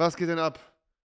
Was geht denn ab?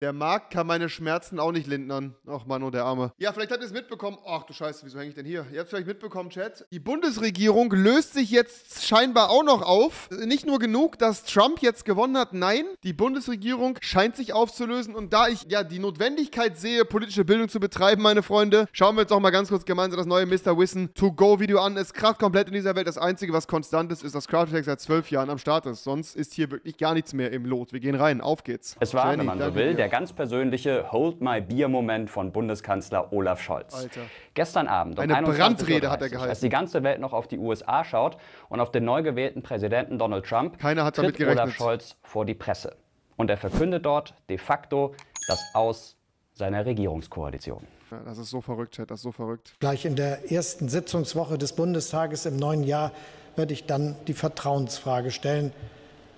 Der Markt kann meine Schmerzen auch nicht lindern. Ach Mann, oh der Arme. Ja, vielleicht habt ihr es mitbekommen. Ach du Scheiße, wieso hänge ich denn hier? Ihr habt es vielleicht mitbekommen, Chat. Die Bundesregierung löst sich jetzt scheinbar auch noch auf. Nicht nur genug, dass Trump jetzt gewonnen hat. Nein, die Bundesregierung scheint sich aufzulösen. Und da ich ja die Notwendigkeit sehe, politische Bildung zu betreiben, meine Freunde, schauen wir jetzt auch mal ganz kurz gemeinsam das neue Mr. Wissen To Go Video an. Es kracht komplett in dieser Welt. Das Einzige, was konstant ist, ist, dass Craftwerk seit zwölf Jahren am Start ist. Sonst ist hier wirklich gar nichts mehr im Lot. Wir gehen rein. Auf geht's. Es war, Jenny, wenn man so will, der ganz persönliche Hold My Beer-Moment von Bundeskanzler Olaf Scholz. Alter. Gestern Abend um Eine Brandrede hat er gehalten. Als die ganze Welt noch auf die USA schaut und auf den neu gewählten Präsidenten Donald Trump, Keiner hat damit gerechnet. Olaf Scholz vor die Presse. Und er verkündet dort de facto das Aus seiner Regierungskoalition. das ist so verrückt, Chat, das ist so verrückt. Gleich in der ersten Sitzungswoche des Bundestages im neuen Jahr werde ich dann die Vertrauensfrage stellen,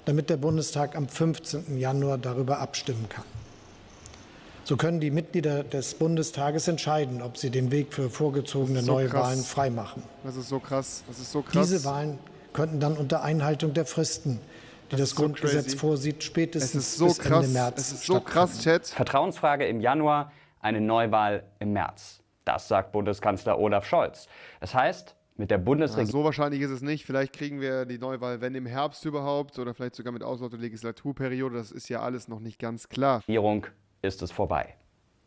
damit der Bundestag am 15. Januar darüber abstimmen kann. So können die Mitglieder des Bundestages entscheiden, ob sie den Weg für vorgezogene so neue krass. Wahlen freimachen. Das ist so krass. Das ist so krass. Diese Wahlen könnten dann unter Einhaltung der Fristen, die das, das Grundgesetz crazy. vorsieht, spätestens so bis krass. Ende März. Es ist so krass, Chat. Vertrauensfrage im Januar, eine Neuwahl im März. Das sagt Bundeskanzler Olaf Scholz. Das heißt, mit der Bundesregierung. Ja, so wahrscheinlich ist es nicht. Vielleicht kriegen wir die Neuwahl, wenn im Herbst überhaupt, oder vielleicht sogar mit Auslauf der Legislaturperiode. Das ist ja alles noch nicht ganz klar. Regierung ist es vorbei?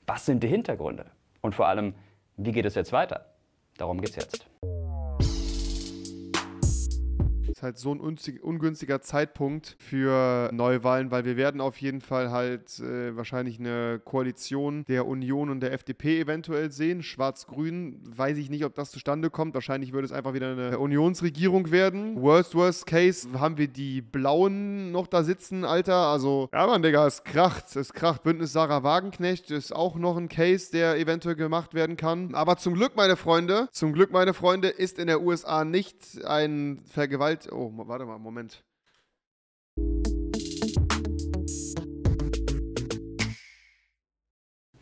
Was sind die Hintergründe? Und vor allem, wie geht es jetzt weiter? Darum geht's jetzt halt so ein ungünstiger Zeitpunkt für Neuwahlen, weil wir werden auf jeden Fall halt äh, wahrscheinlich eine Koalition der Union und der FDP eventuell sehen. Schwarz-Grün, weiß ich nicht, ob das zustande kommt. Wahrscheinlich würde es einfach wieder eine Unionsregierung werden. Worst, worst case haben wir die Blauen noch da sitzen, Alter. Also, ja, Mann, Digga, es kracht. Es kracht. Bündnis Sarah Wagenknecht ist auch noch ein Case, der eventuell gemacht werden kann. Aber zum Glück, meine Freunde, zum Glück, meine Freunde, ist in der USA nicht ein Vergewalt Oh, warte mal, Moment.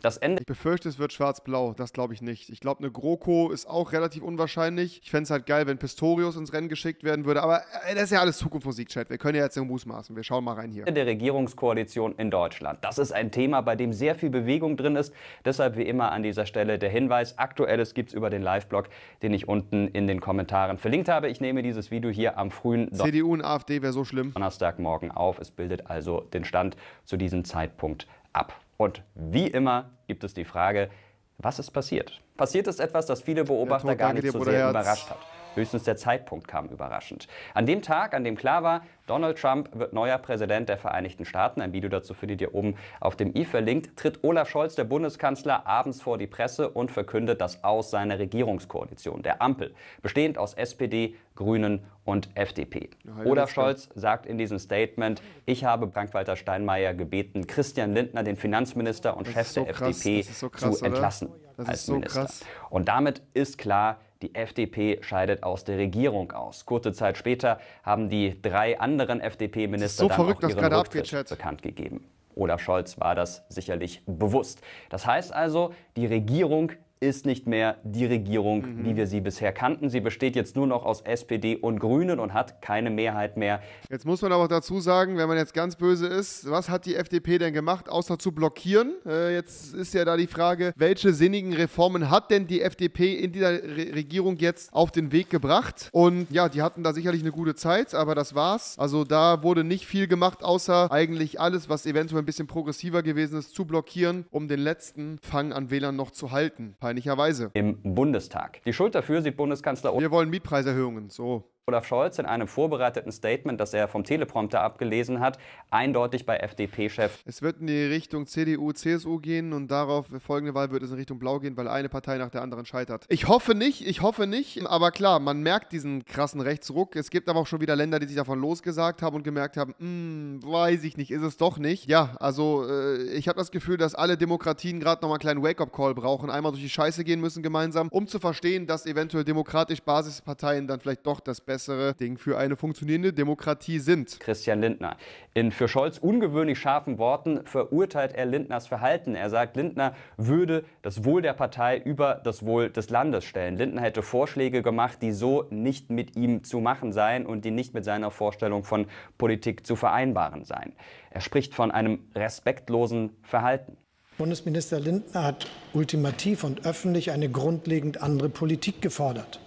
Das Ende. Ich befürchte, es wird schwarz-blau. Das glaube ich nicht. Ich glaube, eine GroKo ist auch relativ unwahrscheinlich. Ich fände es halt geil, wenn Pistorius ins Rennen geschickt werden würde. Aber ey, äh, das ist ja alles Zukunftsmusik, Chat. Wir können ja jetzt nur mutmaßen. Wir schauen mal rein hier. Der Regierungskoalition in Deutschland. Das ist ein Thema, bei dem sehr viel Bewegung drin ist. Deshalb wie immer an dieser Stelle der Hinweis. Aktuelles gibt es über den Live-Blog, den ich unten in den Kommentaren verlinkt habe. Ich nehme dieses Video hier am frühen Don CDU und AfD wäre so schlimm. Donnerstagmorgen auf. Es bildet also den Stand zu diesem Zeitpunkt ab. Und wie immer gibt es die Frage, was ist passiert? Passiert ist etwas, das viele Beobachter gar nicht so sehr überrascht hat. Höchstens der Zeitpunkt kam überraschend. An dem Tag, an dem klar war, Donald Trump wird neuer Präsident der Vereinigten Staaten, ein Video dazu findet ihr oben auf dem i verlinkt, tritt Olaf Scholz, der Bundeskanzler, abends vor die Presse und verkündet das Aus seiner Regierungskoalition, der Ampel, bestehend aus SPD, Grünen und FDP. Heiliger Olaf Scholz sagt in diesem Statement, ich habe Frank-Walter Steinmeier gebeten, Christian Lindner, den Finanzminister und das Chef so der krass, FDP, so krass, zu entlassen als so Minister. Krass. Und damit ist klar, die FDP scheidet aus der Regierung aus. Kurze Zeit später haben die drei anderen FDP-Minister so dann verrückt, auch ihren Rücktritt bekannt gegeben. Olaf Scholz war das sicherlich bewusst. Das heißt also, die Regierung ist nicht mehr die Regierung, mhm. wie wir sie bisher kannten. Sie besteht jetzt nur noch aus SPD und Grünen und hat keine Mehrheit mehr. Jetzt muss man aber auch dazu sagen, wenn man jetzt ganz böse ist, was hat die FDP denn gemacht, außer zu blockieren? Äh, jetzt ist ja da die Frage, welche sinnigen Reformen hat denn die FDP in dieser Re Regierung jetzt auf den Weg gebracht? Und ja, die hatten da sicherlich eine gute Zeit, aber das war's. Also da wurde nicht viel gemacht, außer eigentlich alles, was eventuell ein bisschen progressiver gewesen ist, zu blockieren, um den letzten Fang an Wählern noch zu halten. Pein wahrscheinlicherweise. Im Bundestag. Die Schuld dafür sieht Bundeskanzler. Wir wollen Mietpreiserhöhungen, so. Olaf Scholz in einem vorbereiteten Statement, das er vom Teleprompter abgelesen hat, eindeutig bei FDP-Chef. Es wird in die Richtung CDU, CSU gehen und darauf äh, folgende Wahl wird es in Richtung Blau gehen, weil eine Partei nach der anderen scheitert. Ich hoffe nicht, ich hoffe nicht, aber klar, man merkt diesen krassen Rechtsruck. Es gibt aber auch schon wieder Länder, die sich davon losgesagt haben und gemerkt haben, hm, weiß ich nicht, ist es doch nicht. Ja, also äh, ich habe das Gefühl, dass alle Demokratien gerade nochmal einen kleinen Wake-up-Call brauchen, einmal durch die Scheiße gehen müssen gemeinsam, um zu verstehen, dass eventuell demokratisch Basisparteien dann vielleicht doch das Beste bessere Ding für eine funktionierende Demokratie sind. Christian Lindner. In für Scholz ungewöhnlich scharfen Worten verurteilt er Lindners Verhalten. Er sagt, Lindner würde das Wohl der Partei über das Wohl des Landes stellen. Lindner hätte Vorschläge gemacht, die so nicht mit ihm zu machen seien und die nicht mit seiner Vorstellung von Politik zu vereinbaren seien. Er spricht von einem respektlosen Verhalten. Bundesminister Lindner hat ultimativ und öffentlich eine grundlegend andere Politik gefordert.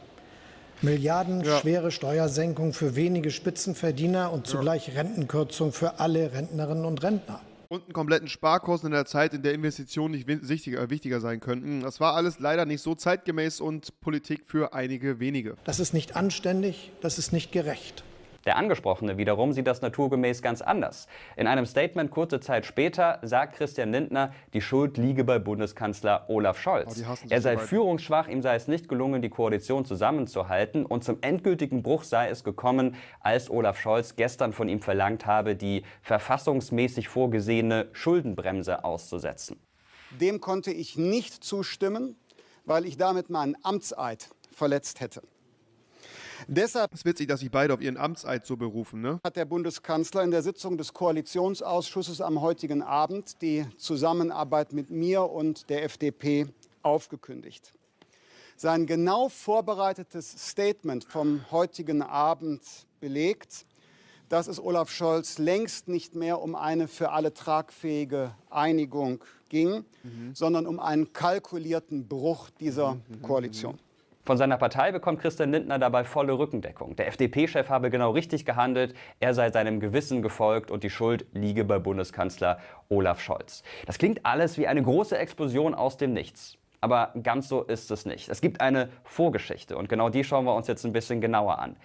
Milliardenschwere ja. Steuersenkung für wenige Spitzenverdiener und zugleich ja. Rentenkürzung für alle Rentnerinnen und Rentner. Und einen kompletten Sparkurs in der Zeit, in der Investitionen nicht wichtiger, wichtiger sein könnten. Das war alles leider nicht so zeitgemäß und Politik für einige wenige. Das ist nicht anständig, das ist nicht gerecht. Der Angesprochene wiederum sieht das naturgemäß ganz anders. In einem Statement kurze Zeit später sagt Christian Lindner, die Schuld liege bei Bundeskanzler Olaf Scholz. Oh, er sei führungsschwach, ihm sei es nicht gelungen, die Koalition zusammenzuhalten und zum endgültigen Bruch sei es gekommen, als Olaf Scholz gestern von ihm verlangt habe, die verfassungsmäßig vorgesehene Schuldenbremse auszusetzen. Dem konnte ich nicht zustimmen, weil ich damit meinen Amtseid verletzt hätte. Deshalb es ist witzig, dass sich beide auf ihren Amtseid so berufen. Ne? Hat der Bundeskanzler in der Sitzung des Koalitionsausschusses am heutigen Abend die Zusammenarbeit mit mir und der FDP aufgekündigt. Sein genau vorbereitetes Statement vom heutigen Abend belegt, dass es Olaf Scholz längst nicht mehr um eine für alle tragfähige Einigung ging, mhm. sondern um einen kalkulierten Bruch dieser mhm. Koalition. Von seiner Partei bekommt Christian Lindner dabei volle Rückendeckung. Der FDP-Chef habe genau richtig gehandelt, er sei seinem Gewissen gefolgt und die Schuld liege bei Bundeskanzler Olaf Scholz. Das klingt alles wie eine große Explosion aus dem Nichts. Aber ganz so ist es nicht. Es gibt eine Vorgeschichte und genau die schauen wir uns jetzt ein bisschen genauer an.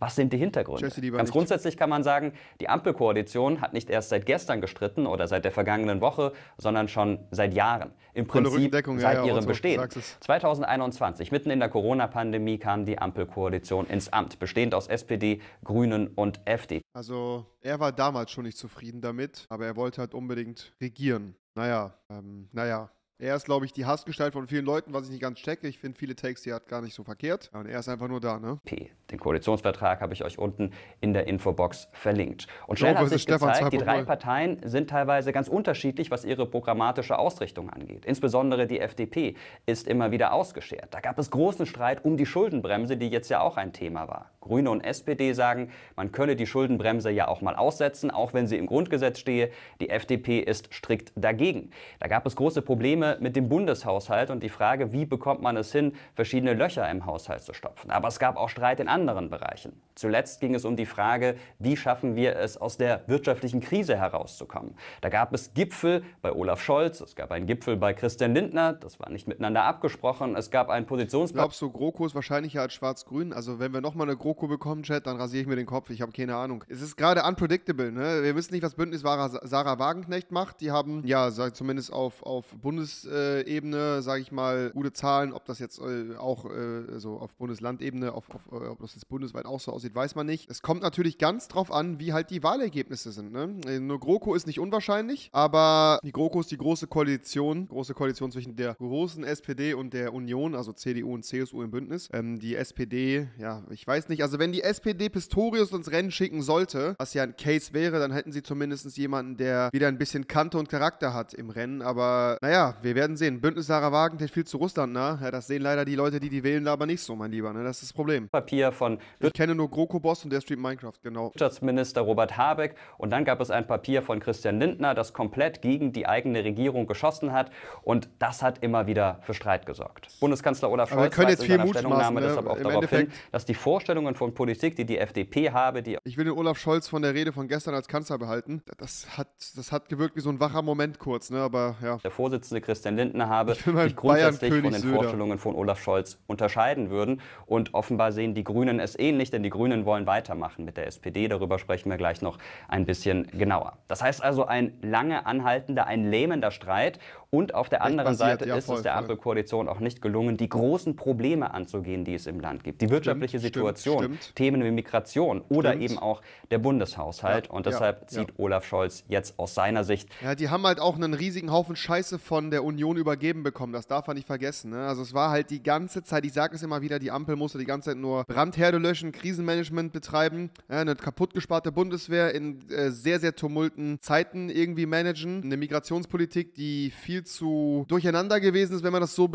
Was sind die Hintergründe? Ganz grundsätzlich kann man sagen, die Ampelkoalition hat nicht erst seit gestern gestritten oder seit der vergangenen Woche, sondern schon seit Jahren. Im Prinzip seit ja, ihrem so, Bestehen. 2021, mitten in der Corona-Pandemie, kam die Ampelkoalition ins Amt, bestehend aus SPD, Grünen und FD. Also er war damals schon nicht zufrieden damit, aber er wollte halt unbedingt regieren. Naja, ähm, naja, er ist, glaube ich, die Hassgestalt von vielen Leuten, was ich nicht ganz checke. Ich finde viele Takes, die hat gar nicht so verkehrt. Und er ist einfach nur da, ne? P. Den Koalitionsvertrag habe ich euch unten in der Infobox verlinkt. Und schnell hat sich gezeigt, die drei Parteien sind teilweise ganz unterschiedlich, was ihre programmatische Ausrichtung angeht. Insbesondere die FDP ist immer wieder ausgeschert. Da gab es großen Streit um die Schuldenbremse, die jetzt ja auch ein Thema war. Grüne und SPD sagen, man könne die Schuldenbremse ja auch mal aussetzen, auch wenn sie im Grundgesetz stehe. Die FDP ist strikt dagegen. Da gab es große Probleme mit dem Bundeshaushalt und die Frage, wie bekommt man es hin, verschiedene Löcher im Haushalt zu stopfen. Aber es gab auch Streit in anderen Bereichen. Zuletzt ging es um die Frage, wie schaffen wir es, aus der wirtschaftlichen Krise herauszukommen. Da gab es Gipfel bei Olaf Scholz, es gab einen Gipfel bei Christian Lindner, das war nicht miteinander abgesprochen, es gab einen Positionspapier. Glaubst du, GroKo ist wahrscheinlicher als Schwarz-Grün? Also wenn wir nochmal eine GroKo Doku bekommen, Chat, dann rasiere ich mir den Kopf. Ich habe keine Ahnung. Es ist gerade unpredictable, ne? Wir wissen nicht, was Bündnis Sarah Wagenknecht macht. Die haben, ja, zumindest auf, auf Bundesebene, sage ich mal, gute Zahlen. Ob das jetzt äh, auch äh, so auf Bundeslandebene, auf, auf, äh, ob das jetzt bundesweit auch so aussieht, weiß man nicht. Es kommt natürlich ganz drauf an, wie halt die Wahlergebnisse sind, ne? Eine GroKo ist nicht unwahrscheinlich, aber die GroKo ist die große Koalition, große Koalition zwischen der großen SPD und der Union, also CDU und CSU im Bündnis. Ähm, die SPD, ja, ich weiß nicht, nicht. Also wenn die SPD Pistorius ins Rennen schicken sollte, was ja ein Case wäre, dann hätten sie zumindest jemanden, der wieder ein bisschen Kante und Charakter hat im Rennen. Aber naja, wir werden sehen. Bündnis Sarah Wagen hält viel zu Russland nah. Ne? Ja, das sehen leider die Leute, die die wählen, aber nicht so, mein Lieber. Ne? Das ist das Problem. Papier von... Ich kenne nur GroKo-Boss und der streamt Minecraft, genau. Wirtschaftsminister Robert Habeck. Und dann gab es ein Papier von Christian Lindner, das komplett gegen die eigene Regierung geschossen hat. Und das hat immer wieder für Streit gesorgt. Bundeskanzler Olaf Scholz weist in seiner Stellungnahme ne? deshalb auch Im darauf Endeffekt. hin, dass die Vorstellung Vorstellungen von Politik, die die FDP habe, die. Ich will den Olaf Scholz von der Rede von gestern als Kanzler behalten. Das hat, das hat gewirkt wie so ein wacher Moment kurz, ne? Aber ja. Der Vorsitzende Christian Lindner habe sich grundsätzlich von den Vorstellungen von Olaf Scholz unterscheiden würden. Und offenbar sehen die Grünen es ähnlich, eh denn die Grünen wollen weitermachen mit der SPD. Darüber sprechen wir gleich noch ein bisschen genauer. Das heißt also ein lange anhaltender, ein lähmender Streit. Und auf der anderen Seite ja, ist voll, es der Ampelkoalition auch nicht gelungen, die großen Probleme anzugehen, die es im Land gibt. Die wirtschaftliche stimmt, Situation, stimmt. Themen wie Migration oder eben auch der Bundeshaushalt. Ja, und deshalb zieht Olaf Scholz jetzt aus seiner Sicht. Ja, die haben halt auch einen riesigen Haufen Scheiße von der Union übergeben bekommen. Das darf man nicht vergessen. Ne? Also es war halt die ganze Zeit, ich sage es immer wieder, die Ampel musste die ganze Zeit nur Brandherde löschen, Krisenmanagement betreiben, eine kaputtgesparte Bundeswehr in äh, sehr, sehr tumulten Zeiten irgendwie managen, eine Migrationspolitik, die viel viel zu durcheinander gewesen ist, wenn man das so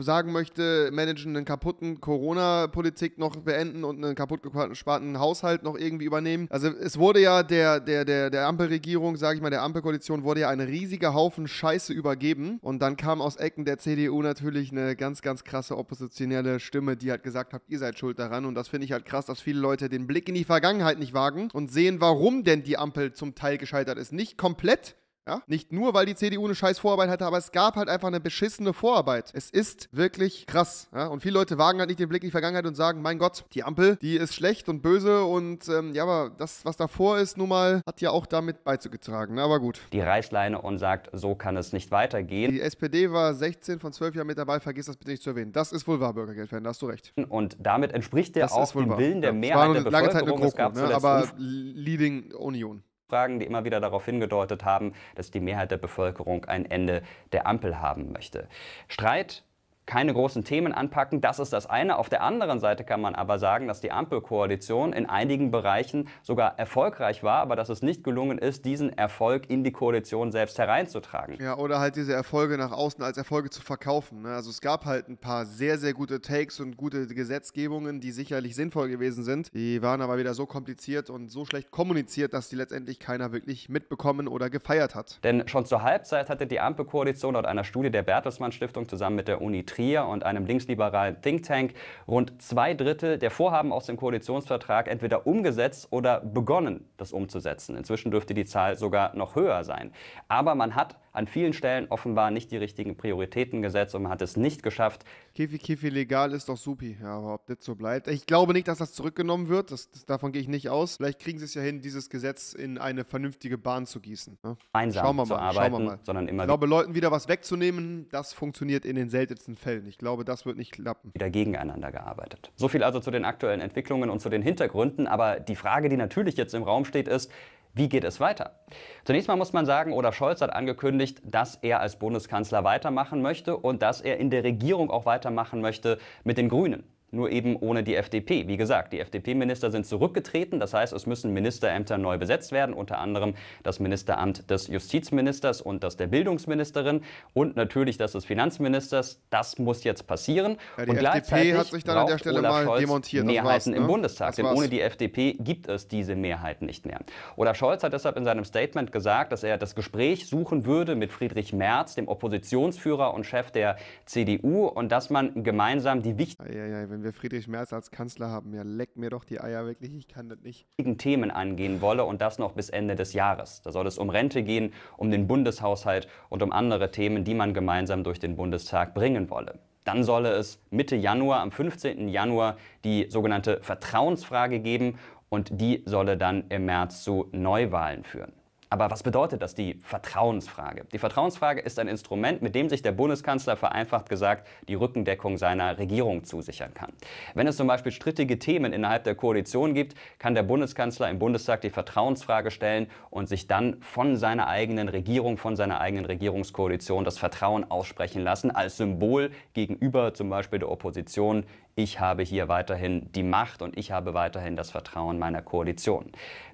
sagen möchte, managen einen kaputten Corona-Politik noch beenden und einen kaputt gesparten Haushalt noch irgendwie übernehmen. Also es wurde ja der, der, der, der Ampelregierung, sage ich mal, der Ampelkoalition wurde ja ein riesiger Haufen Scheiße übergeben und dann kam aus Ecken der CDU natürlich eine ganz, ganz krasse oppositionelle Stimme, die halt gesagt hat, ihr seid schuld daran und das finde ich halt krass, dass viele Leute den Blick in die Vergangenheit nicht wagen und sehen, warum denn die Ampel zum Teil gescheitert ist. Nicht komplett, ja? Nicht nur, weil die CDU eine scheiß Vorarbeit hatte, aber es gab halt einfach eine beschissene Vorarbeit. Es ist wirklich krass. Ja? Und viele Leute wagen halt nicht den Blick in die Vergangenheit und sagen, mein Gott, die Ampel, die ist schlecht und böse und ähm, ja, aber das, was davor ist, nun mal, hat ja auch damit beizugetragen. Ne? Aber gut. Die Reißleine und sagt, so kann es nicht weitergehen. Die SPD war 16 von 12 Jahren mit dabei, vergiss das bitte nicht zu erwähnen. Das ist wohl wahr, Bürgergeldfan, da hast du recht. Und damit entspricht der das auch dem Willen der ja, Mehrheit der Bevölkerung. Lange Zeit eine Kroko, ne? aber Leading Union. Fragen, die immer wieder darauf hingedeutet haben, dass die Mehrheit der Bevölkerung ein Ende der Ampel haben möchte. Streit keine großen Themen anpacken. Das ist das eine. Auf der anderen Seite kann man aber sagen, dass die Ampelkoalition in einigen Bereichen sogar erfolgreich war, aber dass es nicht gelungen ist, diesen Erfolg in die Koalition selbst hereinzutragen. Ja, oder halt diese Erfolge nach außen als Erfolge zu verkaufen. Ne? Also es gab halt ein paar sehr, sehr gute Takes und gute Gesetzgebungen, die sicherlich sinnvoll gewesen sind. Die waren aber wieder so kompliziert und so schlecht kommuniziert, dass die letztendlich keiner wirklich mitbekommen oder gefeiert hat. Denn schon zur Halbzeit hatte die Ampelkoalition laut einer Studie der Bertelsmann Stiftung zusammen mit der Uni Trier Trier und einem linksliberalen Think Tank rund zwei Drittel der Vorhaben aus dem Koalitionsvertrag entweder umgesetzt oder begonnen, das umzusetzen. Inzwischen dürfte die Zahl sogar noch höher sein. Aber man hat an vielen Stellen offenbar nicht die richtigen Prioritäten gesetzt und man hat es nicht geschafft. Käfi Käfi legal ist doch supi, ja, aber ob das so bleibt. Ich glaube nicht, dass das zurückgenommen wird, das, das, davon gehe ich nicht aus. Vielleicht kriegen sie es ja hin, dieses Gesetz in eine vernünftige Bahn zu gießen. Ne? Einsam zu mal, arbeiten, schauen wir mal. sondern immer Ich glaube, Leuten wieder was wegzunehmen, das funktioniert in den seltensten Fällen. Ich glaube, das wird nicht klappen. Wieder gegeneinander gearbeitet. So viel also zu den aktuellen Entwicklungen und zu den Hintergründen, aber die Frage, die natürlich jetzt im Raum steht, ist, wie geht es weiter? Zunächst mal muss man sagen, Olaf Scholz hat angekündigt, dass er als Bundeskanzler weitermachen möchte und dass er in der Regierung auch weitermachen möchte mit den Grünen nur eben ohne die FDP. Wie gesagt, die FDP-Minister sind zurückgetreten, das heißt, es müssen Ministerämter neu besetzt werden, unter anderem das Ministeramt des Justizministers und das der Bildungsministerin und natürlich das des Finanzministers. Das muss jetzt passieren. Ja, die und FDP hat sich dann an der Stelle Olaf mal Scholz demontiert. Mehrheiten ne? im Bundestag, denn ohne die FDP gibt es diese Mehrheit nicht mehr. Olaf Scholz hat deshalb in seinem Statement gesagt, dass er das Gespräch suchen würde mit Friedrich Merz, dem Oppositionsführer und Chef der CDU, und dass man gemeinsam die wichtigen wenn wir Friedrich Merz als Kanzler haben, ja, leck mir doch die Eier wirklich, ich kann das nicht. Themen angehen wolle und das noch bis Ende des Jahres. Da soll es um Rente gehen, um den Bundeshaushalt und um andere Themen, die man gemeinsam durch den Bundestag bringen wolle. Dann solle es Mitte Januar, am 15. Januar, die sogenannte Vertrauensfrage geben und die solle dann im März zu Neuwahlen führen. Aber was bedeutet das, die Vertrauensfrage? Die Vertrauensfrage ist ein Instrument, mit dem sich der Bundeskanzler vereinfacht gesagt die Rückendeckung seiner Regierung zusichern kann. Wenn es zum Beispiel strittige Themen innerhalb der Koalition gibt, kann der Bundeskanzler im Bundestag die Vertrauensfrage stellen und sich dann von seiner eigenen Regierung, von seiner eigenen Regierungskoalition das Vertrauen aussprechen lassen, als Symbol gegenüber zum Beispiel der Opposition ich habe hier weiterhin die Macht und ich habe weiterhin das Vertrauen meiner Koalition.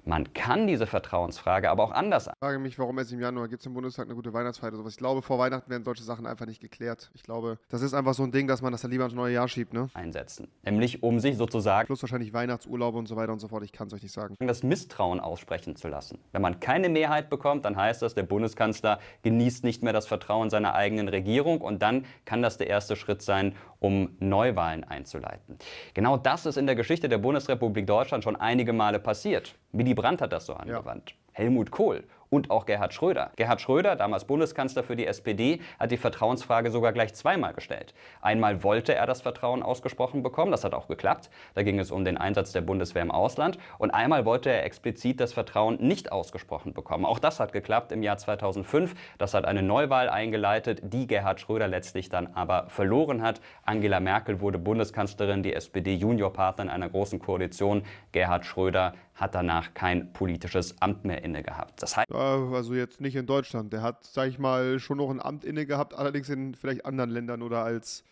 Man kann diese Vertrauensfrage aber auch anders. Ich frage mich, warum es im Januar gibt es im Bundestag eine gute Weihnachtsfeier oder sowas. Ich glaube, vor Weihnachten werden solche Sachen einfach nicht geklärt. Ich glaube, das ist einfach so ein Ding, dass man das dann lieber ins neue Jahr schiebt, ne? Einsetzen. Nämlich um sich sozusagen. Plus wahrscheinlich Weihnachtsurlaube und so weiter und so fort. Ich kann es euch nicht sagen. Das Misstrauen aussprechen zu lassen. Wenn man keine Mehrheit bekommt, dann heißt das, der Bundeskanzler genießt nicht mehr das Vertrauen seiner eigenen Regierung und dann kann das der erste Schritt sein, um Neuwahlen einzuführen abzuleiten. Genau das ist in der Geschichte der Bundesrepublik Deutschland schon einige Male passiert. Willy Brandt hat das so angewandt. Ja. Helmut Kohl und auch Gerhard Schröder. Gerhard Schröder, damals Bundeskanzler für die SPD, hat die Vertrauensfrage sogar gleich zweimal gestellt. Einmal wollte er das Vertrauen ausgesprochen bekommen, das hat auch geklappt. Da ging es um den Einsatz der Bundeswehr im Ausland. Und einmal wollte er explizit das Vertrauen nicht ausgesprochen bekommen. Auch das hat geklappt im Jahr 2005. Das hat eine Neuwahl eingeleitet, die Gerhard Schröder letztlich dann aber verloren hat. Angela Merkel wurde Bundeskanzlerin, die SPD-Juniorpartner in einer großen Koalition. Gerhard Schröder hat danach kein politisches Amt mehr inne gehabt. Das heißt, also jetzt nicht in Deutschland. Der hat, sag ich mal, schon noch ein Amt inne gehabt, allerdings in vielleicht anderen Ländern oder als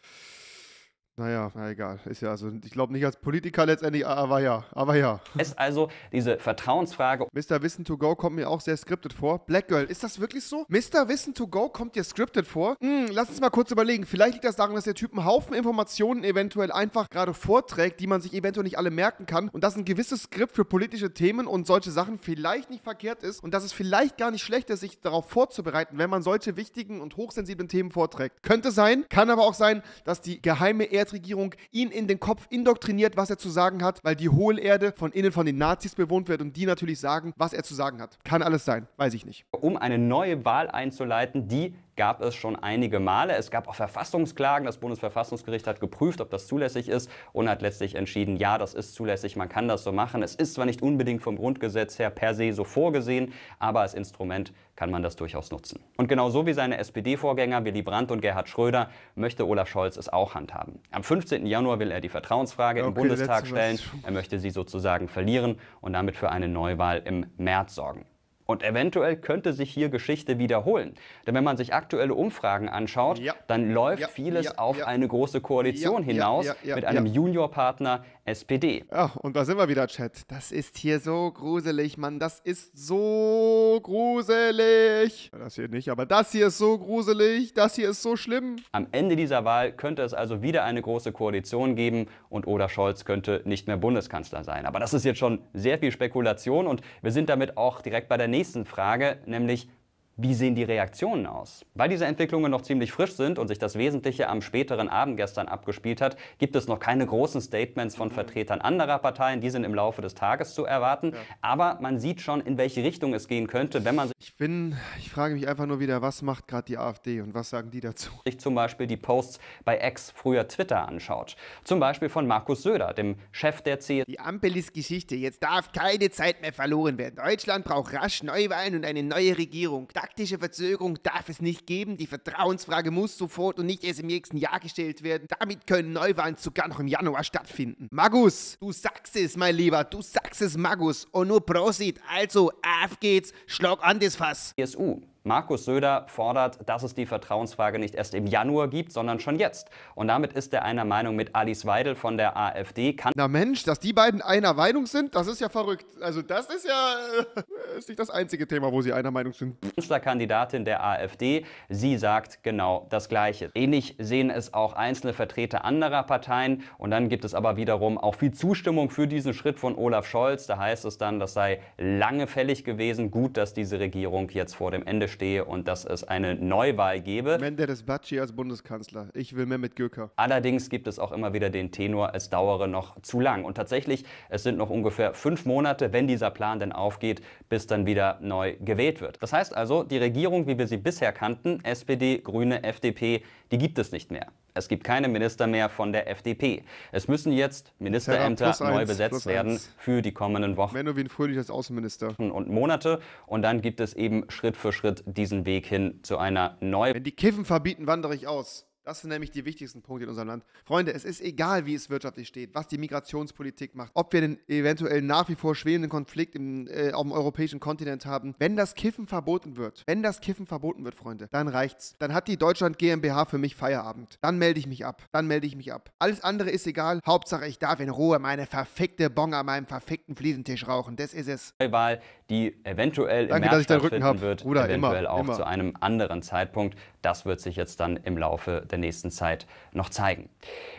naja, na egal. Ist ja also, ich glaube nicht als Politiker letztendlich, aber ja, aber ja. Ist also diese Vertrauensfrage. Mr. Wissen to Go kommt mir auch sehr scripted vor. Black Girl, ist das wirklich so? Mr. Wissen to Go kommt dir scripted vor? Hm, lass uns mal kurz überlegen. Vielleicht liegt das daran, dass der Typ einen Haufen Informationen eventuell einfach gerade vorträgt, die man sich eventuell nicht alle merken kann. Und dass ein gewisses Skript für politische Themen und solche Sachen vielleicht nicht verkehrt ist. Und dass es vielleicht gar nicht schlecht ist, sich darauf vorzubereiten, wenn man solche wichtigen und hochsensiblen Themen vorträgt. Könnte sein, kann aber auch sein, dass die geheime Erde Mehrheitsregierung ihn in den Kopf indoktriniert, was er zu sagen hat, weil die Hohlerde von innen von den Nazis bewohnt wird und die natürlich sagen, was er zu sagen hat. Kann alles sein, weiß ich nicht. Um eine neue Wahl einzuleiten, die gab es schon einige Male. Es gab auch Verfassungsklagen. Das Bundesverfassungsgericht hat geprüft, ob das zulässig ist und hat letztlich entschieden, ja, das ist zulässig, man kann das so machen. Es ist zwar nicht unbedingt vom Grundgesetz her per se so vorgesehen, aber als Instrument kann man das durchaus nutzen. Und genau so wie seine SPD-Vorgänger Willy Brandt und Gerhard Schröder möchte Olaf Scholz es auch handhaben. Am 15. Januar will er die Vertrauensfrage okay, im Bundestag stellen. Er möchte sie sozusagen verlieren und damit für eine Neuwahl im März sorgen. Und eventuell könnte sich hier Geschichte wiederholen. Denn wenn man sich aktuelle Umfragen anschaut, ja. dann läuft ja. vieles ja. auf eine große Koalition hinaus mit einem Juniorpartner SPD. Ja, und da sind wir wieder, Chat. Das ist hier so gruselig, Mann. Das ist so gruselig. Das hier nicht, aber das hier ist so gruselig. Das hier ist so schlimm. Am Ende dieser Wahl könnte es also wieder eine große Koalition geben und Olaf Scholz könnte nicht mehr Bundeskanzler sein. Aber das ist jetzt schon sehr viel Spekulation und wir sind damit auch direkt bei der nächsten Frage, nämlich wie sehen die Reaktionen aus? Weil diese Entwicklungen noch ziemlich frisch sind und sich das Wesentliche am späteren Abend gestern abgespielt hat, gibt es noch keine großen Statements von mhm. Vertretern anderer Parteien. Die sind im Laufe des Tages zu erwarten. Ja. Aber man sieht schon, in welche Richtung es gehen könnte, wenn man sich. Ich bin, ich frage mich einfach nur wieder, was macht gerade die AfD und was sagen die dazu? Sich zum Beispiel die Posts bei Ex früher Twitter anschaut. Zum Beispiel von Markus Söder, dem Chef der CSU. Die Ampel ist Geschichte. Jetzt darf keine Zeit mehr verloren werden. Deutschland braucht rasch Neuwahlen und eine neue Regierung. Da Taktische Verzögerung darf es nicht geben. Die Vertrauensfrage muss sofort und nicht erst im nächsten Jahr gestellt werden. Damit können Neuwahlen sogar noch im Januar stattfinden. Magus, du sagst es, mein Lieber, du sagst es, Magus. Und nur Prosit, also, auf geht's, schlag an das Fass. CSU Markus Söder fordert, dass es die Vertrauensfrage nicht erst im Januar gibt, sondern schon jetzt. Und damit ist er einer Meinung mit Alice Weidel von der AfD. Kann Na Mensch, dass die beiden einer Meinung sind, das ist ja verrückt. Also das ist ja äh, ist nicht das einzige Thema, wo sie einer Meinung sind. Kandidatin der AfD, sie sagt genau das Gleiche. Ähnlich sehen es auch einzelne Vertreter anderer Parteien. Und dann gibt es aber wiederum auch viel Zustimmung für diesen Schritt von Olaf Scholz. Da heißt es dann, das sei lange fällig gewesen. Gut, dass diese Regierung jetzt vor dem Ende steht stehe und dass es eine Neuwahl gebe. Menderes Baci als Bundeskanzler. Ich will mehr mit Göker. Allerdings gibt es auch immer wieder den Tenor, es dauere noch zu lang. Und tatsächlich, es sind noch ungefähr fünf Monate, wenn dieser Plan denn aufgeht, bis dann wieder neu gewählt wird. Das heißt also, die Regierung, wie wir sie bisher kannten, SPD, Grüne, FDP, die gibt es nicht mehr. Es gibt keine Minister mehr von der FDP. Es müssen jetzt Ministerämter neu eins, besetzt werden für die kommenden Wochen. Menowin Fröhlich als Außenminister. Und Monate. Und dann gibt es eben Schritt für Schritt diesen Weg hin zu einer neuen. Wenn die Kiffen verbieten, wandere ich aus. Das sind nämlich die wichtigsten Punkte in unserem Land. Freunde, es ist egal, wie es wirtschaftlich steht, was die Migrationspolitik macht, ob wir einen eventuell nach wie vor schwelenden Konflikt im, äh, auf dem europäischen Kontinent haben. Wenn das Kiffen verboten wird, wenn das Kiffen verboten wird, Freunde, dann reicht's. Dann hat die Deutschland GmbH für mich Feierabend. Dann melde ich mich ab. Dann melde ich mich ab. Alles andere ist egal. Hauptsache, ich darf in Ruhe meine verfickte Bong an meinem verfickten Fliesentisch rauchen. Das ist es. Wahl, die eventuell Danke, im März stattfinden wird, Bruder, eventuell immer, auch immer. zu einem anderen Zeitpunkt. Das wird sich jetzt dann im Laufe der der nächsten Zeit noch zeigen.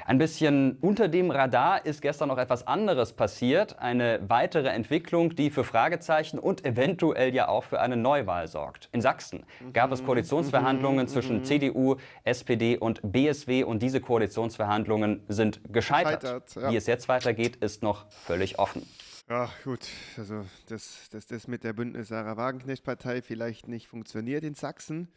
Ein bisschen unter dem Radar ist gestern noch etwas anderes passiert. Eine weitere Entwicklung, die für Fragezeichen und eventuell ja auch für eine Neuwahl sorgt. In Sachsen gab es mhm. Koalitionsverhandlungen mhm. zwischen mhm. CDU, SPD und BSW und diese Koalitionsverhandlungen sind gescheitert. Scheitert, ja. Wie es jetzt weitergeht, ist noch völlig offen. Ja, gut, also dass das, das mit der Bündnis Sarah Wagenknecht-Partei vielleicht nicht funktioniert in Sachsen.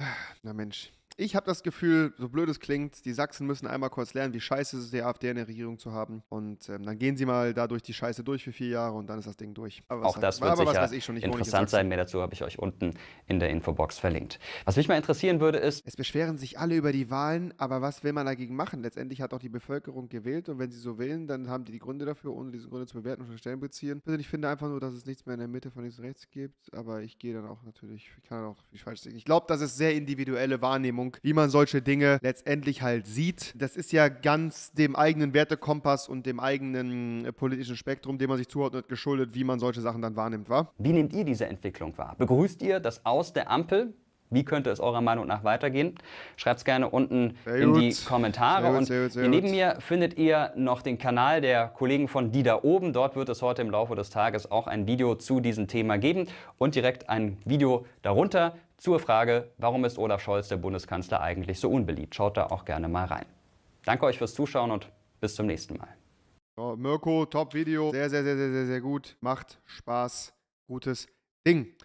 Ah, na Mensch, ich habe das Gefühl, so blöd es klingt, die Sachsen müssen einmal kurz lernen, wie scheiße es ist, die AfD in der Regierung zu haben. Und ähm, dann gehen sie mal dadurch die Scheiße durch für vier Jahre und dann ist das Ding durch. Auch das wird aber sicher schon, interessant sein. Mehr dazu habe ich euch unten in der Infobox verlinkt. Was mich mal interessieren würde, ist... Es beschweren sich alle über die Wahlen, aber was will man dagegen machen? Letztendlich hat auch die Bevölkerung gewählt und wenn sie so wählen, dann haben die die Gründe dafür, ohne diese Gründe zu bewerten und zu Stellen beziehen. Also ich finde einfach nur, dass es nichts mehr in der Mitte von links und rechts gibt, aber ich gehe dann auch natürlich, ich kann auch, ich, ich glaube, das ist sehr individuelle Wahrnehmung Aufklärung, wie man solche Dinge letztendlich halt sieht. Das ist ja ganz dem eigenen Wertekompass und dem eigenen äh, politischen Spektrum, dem man sich zuordnet, geschuldet, wie man solche Sachen dann wahrnimmt, war. Wie nehmt ihr diese Entwicklung wahr? Begrüßt ihr das aus der Ampel? Wie könnte es eurer Meinung nach weitergehen? Schreibt es gerne unten in die Kommentare. Sehr und sehr gut, sehr hier neben mir findet ihr noch den Kanal der Kollegen von Die da oben. Dort wird es heute im Laufe des Tages auch ein Video zu diesem Thema geben und direkt ein Video darunter zur Frage, warum ist Olaf Scholz, der Bundeskanzler, eigentlich so unbeliebt? Schaut da auch gerne mal rein. Danke euch fürs Zuschauen und bis zum nächsten Mal. So, Mirko, top Video. Sehr, sehr, sehr, sehr, sehr, sehr gut. Macht Spaß. Gutes Ding.